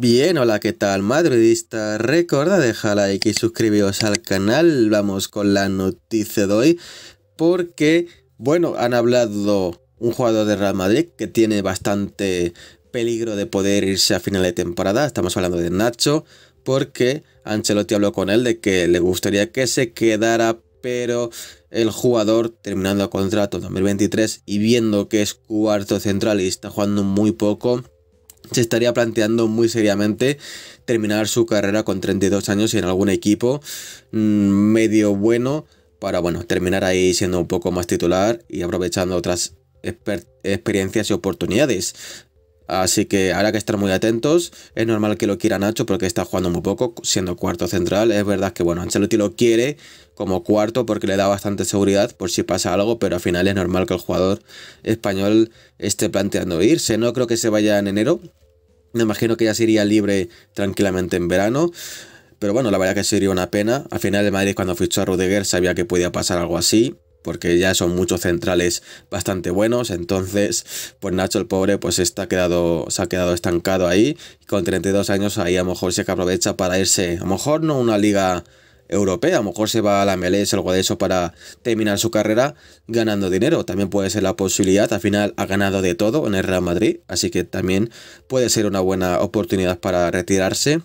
Bien, hola, ¿qué tal madridista? Recuerda dejar like y suscribiros al canal. Vamos con la noticia de hoy porque, bueno, han hablado un jugador de Real Madrid que tiene bastante peligro de poder irse a final de temporada. Estamos hablando de Nacho porque Ancelotti habló con él de que le gustaría que se quedara, pero el jugador terminando el contrato 2023 y viendo que es cuarto central y está jugando muy poco se estaría planteando muy seriamente terminar su carrera con 32 años y en algún equipo mm, medio bueno para bueno, terminar ahí siendo un poco más titular y aprovechando otras experiencias y oportunidades. Así que habrá que estar muy atentos. Es normal que lo quiera Nacho porque está jugando muy poco, siendo cuarto central. Es verdad que, bueno, Ancelotti lo quiere como cuarto porque le da bastante seguridad por si pasa algo, pero al final es normal que el jugador español esté planteando irse. No creo que se vaya en enero. Me imagino que ya se iría libre tranquilamente en verano. Pero bueno, la verdad que sería una pena. Al final de Madrid cuando fichó a Rudiger sabía que podía pasar algo así porque ya son muchos centrales bastante buenos. Entonces, pues Nacho el pobre pues está quedado, se ha quedado estancado ahí. Con 32 años ahí a lo mejor se que aprovecha para irse, a lo mejor no una liga europea, a lo mejor se va a la MLS o algo de eso para terminar su carrera ganando dinero. También puede ser la posibilidad, al final ha ganado de todo en el Real Madrid, así que también puede ser una buena oportunidad para retirarse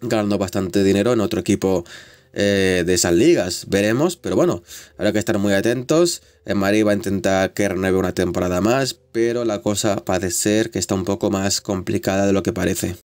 ganando bastante dinero en otro equipo eh, de esas ligas. Veremos, pero bueno, habrá que estar muy atentos. En eh, Madrid va a intentar que renueve una temporada más, pero la cosa parece ser que está un poco más complicada de lo que parece.